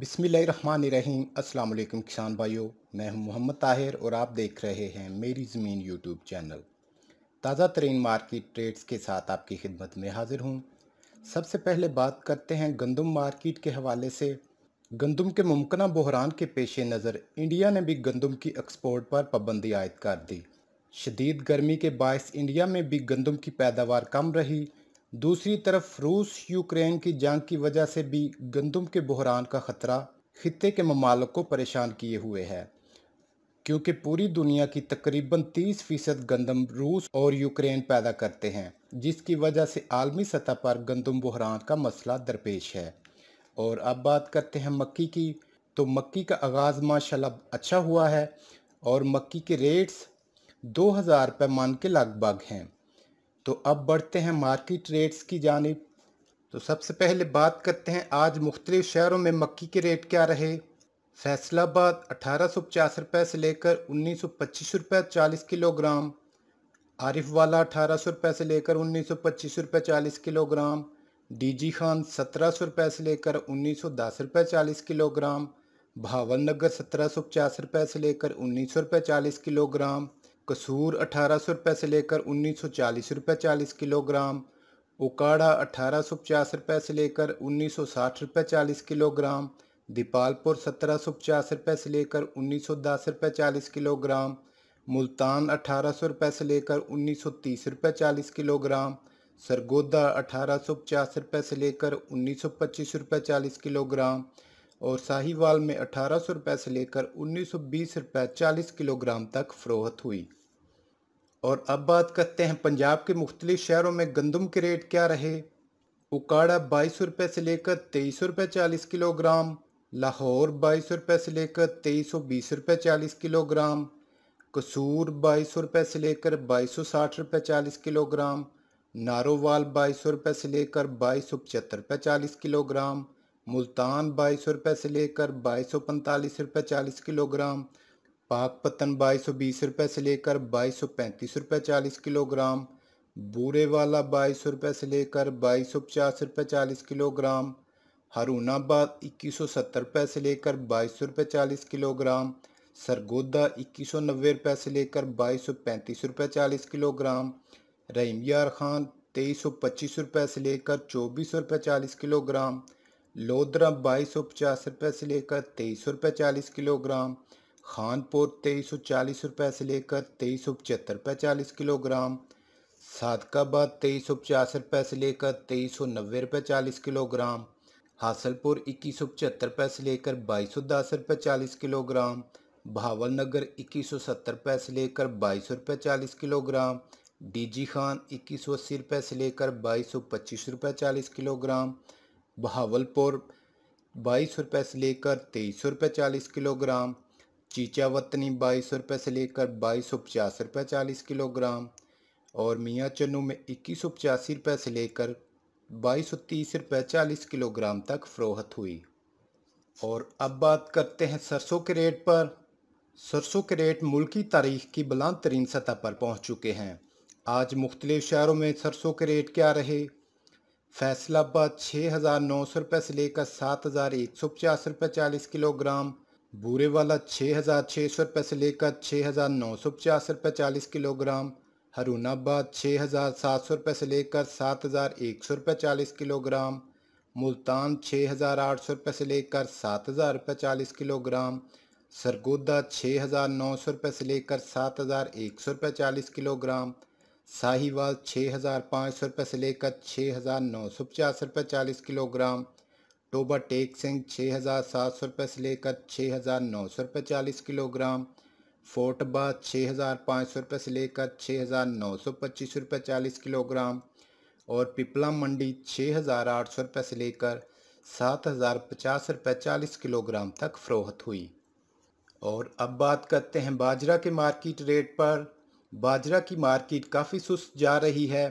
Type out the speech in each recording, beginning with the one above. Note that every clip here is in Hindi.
बिसमीम् वालेकुम किसान भाइयों मैं हूं मोहम्मद ताहिर और आप देख रहे हैं मेरी ज़मीन यूट्यूब चैनल ताज़ा तरीन मार्केट ट्रेड्स के साथ आपकी खिदमत में हाज़िर हूं सबसे पहले बात करते हैं गंदम मार्केट के हवाले से गंदम के मुमकिन बहरान के पेश नज़र इंडिया ने भी गंदम की एक्सपोर्ट पर पाबंदी आयद कर दी शदीद गर्मी के बायस इंडिया में भी गंदम की पैदावार कम रही दूसरी तरफ रूस यूक्रेन की जंग की वजह से भी गंदम के बहरान का ख़तरा खत्े के ममालक को परेशान किए हुए है क्योंकि पूरी दुनिया की तकरीबन 30 फ़ीसद गंदम रूस और यूक्रेन पैदा करते हैं जिसकी वजह से आलमी सतह पर गंदम बहरान का मसला दरपेश है और अब बात करते हैं मक्की की तो मक्की का आगाज़ माशाल्लाह अच्छा हुआ है और मक्की के रेट्स दो हज़ार रुपये मान के लगभग हैं तो अब बढ़ते हैं मार्केट रेट्स की जानब तो सबसे पहले बात करते हैं आज मुख्तलिफ़ शहरों में मक्की के रेट क्या रहे फैसलाबाद अठारह सौ पचास रुपए से लेकर उन्नीस सौ पच्चीस रुपए चालीस किलोग्राम आरिफ वाला अठारह सौ रुपए से लेकर उन्नीस सौ पच्चीस रुपए चालीस किलोग्राम डी जी खान सत्रह सौ रुपए से लेकर उन्नीस सौ दस रुपये चालीस किलोग्राम भावल नगर सत्रह सौ पचास रुपए से लेकर उन्नीस सौ रुपए चालीस किलोग्राम कसूर अठारह सौ रुपये से लेकर उन्नीस सौ चालीस रुपये चालीस किलोग्राम ओकाड़ा अठारह सौ पचास रुपये से लेकर उन्नीस सौ साठ रुपये चालीस किलोग्राम दीपालपुर सत्रह सौ पचास रुपये से लेकर उन्नीस सौ दस रुपये चालीस किलोग्राम मुल्तान अठारह सौ रुपये से लेकर उन्नीस सौ तीस रुपये चालीस किलोग्राम सरगोदा अठारह सौ पचास रुपये से लेकर उन्नीस सौ पच्चीस रुपये चालीस किलोग्राम और साहिवाल में अठारह सौ रुपये से लेकर उन्नीस सौ बीस रुपये चालीस किलोग्राम तक फ़रोहत हुई और अब बात करते हैं पंजाब के मुख्तलिफ शहरों में गंदम के रेट क्या रहे उकाड़ा बाईस सौ रुपये से लेकर तेईस सौ रुपये चालीस किलोग्राम लाहौर बाईस सौ रुपये से लेकर तेईस सौ बीस रुपये चालीस किलोग्राम कसूर बाईस सौ रुपये से लेकर बाईस सौ साठ रुपये चालीस किलोग्राम नारोवाल बाईस सौ रुपये से लेकर बाईस सौ पचहत्तर रुपये चालीस किलोग्राम मुल्तान बाईस सौ रुपये से लेकर बाईस सौ पैंतालीस रुपये चालीस किलोग्राम पाक पतन बाईस सौ बीस रुपये से लेकर बाईस सौ पैंतीस रुपये चालीस किलोग्राम बूरे वाला बाईस सौ रुपये से लेकर बाईस सौ पचास रुपये चालीस किलोग्राम हारूनाबाद इक्कीस सौ सत्तर रुपये से लेकर बाईस सौ रुपये चालीस किलोग्राम सरगोदा इक्कीस सौ नब्बे रुपये से लेकर बाईस सौ पैंतीस रुपये चालीस किलोग्राम रहीम यार खान तेईस सौ पच्चीस रुपये से लेकर चौबीस सौ रुपये चालीस किलोग्राम लोधरा बाईस सौ पचास रुपये से लेकर तेईस सौ रुपये चालीस किलोग्राम खानपुर तेईस सौ चालीस रुपये से लेकर तेईस सौ पचहत्तर रुपये चालीस किलोग्राम सादकाबाद तेईस सौ पचास रुपये से लेकर तेईस सौ नब्बे रुपये चालीस किलोग्राम हासलपुर इक्कीस सौ पचहत्तर रुपये से लेकर बाईस सौ दस रुपये चालीस किलोग्राम भावलनगर इक्कीस सौ सत्तर रुपये से लेकर बाईस सौ रुपये चालीस किलोग्राम डीजी खान इक्कीस सौ अस्सी रुपये से लेकर बाईस सौ पच्चीस रुपये चालीस किलोग्राम बहावलपुर बाईस रुपये से लेकर तेईस सौ रुपये चालीस किलोग्राम चीचावतनी बाईस सौ रुपये से लेकर बाईस सौ पचास रुपये चालीस किलोग्राम और मियाँ चन्नू में इक्कीस सौ पचासी रुपये से लेकर बाईस सौ तीस रुपये चालीस किलोग्राम तक फ़रोहत हुई और अब बात करते हैं सरसों के रेट पर सरसों के रेट मुल्की तारीख की बुलंद तरीन सतह पर पहुँच चुके हैं आज मुख्तलिफ़ शहरों में सरसों के रेट क्या रहे फैसलाबाद छः हज़ार नौ सौ रुपये से लेकर सात हज़ार एक सौ पचास रुपये चालीस किलोग्राम बूरे वाला छः हज़ार छः सौ रुपये से लेकर छः हज़ार नौ सौ पचास रुपये चालीस किलोग्राम हरूणाबाद छः हज़ार सात सौ रुपये से लेकर सात हज़ार एक सौ रुपये चालीस किलोग्राम मुल्तान छः हज़ार आठ सौ रुपये से लेकर सात हज़ार रुपये चालीस किलोग्राम सरगोदा छः हज़ार नौ सौ रुपये से लेकर सात हज़ार एक सौ रुपये चालीस किलोग्राम साहिवाल छः हज़ार पाँच सौ रुपये से लेकर छः हज़ार नौ सौ पचास रुपये चालीस किलोग्राम टोबा टेक सिंह छः हज़ार सात सौ रुपये से लेकर छः हज़ार नौ सौ रुपये चालीस किलोग्राम फोटबा छः हज़ार पाँच सौ रुपये से लेकर छः हज़ार नौ सौ पच्चीस रुपये चालीस किलोग्राम और पिपला मंडी छः हज़ार आठ सौ रुपये से लेकर सात हज़ार पचास रुपये चालीस किलोग्राम तक फ़रोहत हुई और अब बात करते हैं बाजरा के मार्केट रेट पर बाजरा की मार्केट काफ़ी सुस्त जा रही है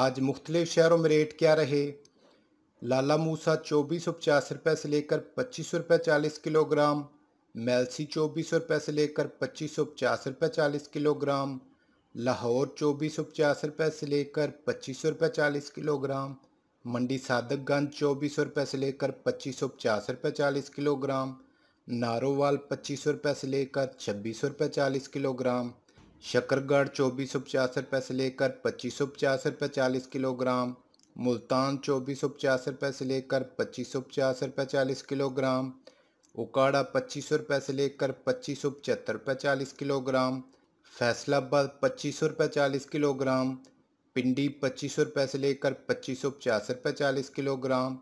आज मुख्तलिफ शहरों में रेट क्या रहे लाला मूसा चौबीस सौ पचास रुपये से लेकर पच्चीस सौ रुपये चालीस किलोग्राम मेलसी चौबीस सौ रुपये से लेकर पच्चीस सौ पचास रुपये चालीस किलोग्राम लाहौर चौबीस सौ पचास रुपये से लेकर पच्चीस सौ रुपये चालीस किलोग्राम मंडी सादकगंज चौबीस सौ रुपये से लेकर पच्चीस सौ पचास रुपये चालीस किलोग्राम नारोवाल पच्चीस सौ रुपये से लेकर छब्बीस सौ रुपये चालीस किलोग्राम शकरगढ़ चौबीस सौ पचास रुपये से लेकर पच्चीस सौ पचास रुपये चालीस किलोग्राम मुल्तान चौबीस सौ पचास रुपये से लेकर पच्चीस सौ पचास रुपये चालीस किलोग्राम उकाड़ा पच्चीस सौ रुपये से लेकर पच्चीस सौ पचहत्तर रुपये चालीस किलोग्राम फैसलाबाद पच्चीस सौ रुपये चालीस किलोग्राम पिंडी पच्चीस सौ रुपये से लेकर पच्चीस सौ पचास रुपये चालीस किलोग्राम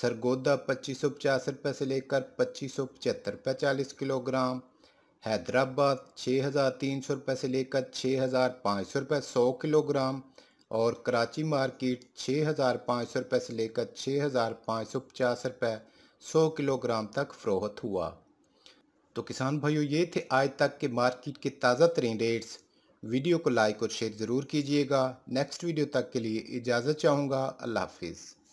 सरगोदा पच्चीस सौ पचास रुपये से लेकर पच्चीस सौ पचहत्तर रुपये चालीस किलोग्राम हैदराबाद छः हज़ार तीन सौ रुपये से लेकर छः हज़ार पाँच सौ रुपये सौ किलोग्राम और कराची मार्केट छः हज़ार पाँच सौ रुपये से लेकर छः हज़ार पाँच सौ पचास रुपये सौ किलोग्राम तक फ़रोहत हुआ तो किसान भाइयों ये थे आज तक के मार्केट के ताज़ा तरीन रेट्स वीडियो को लाइक और शेयर ज़रूर कीजिएगा नेक्स्ट वीडियो तक के लिए इजाज़त चाहूँगा अल्लाह हाफिज़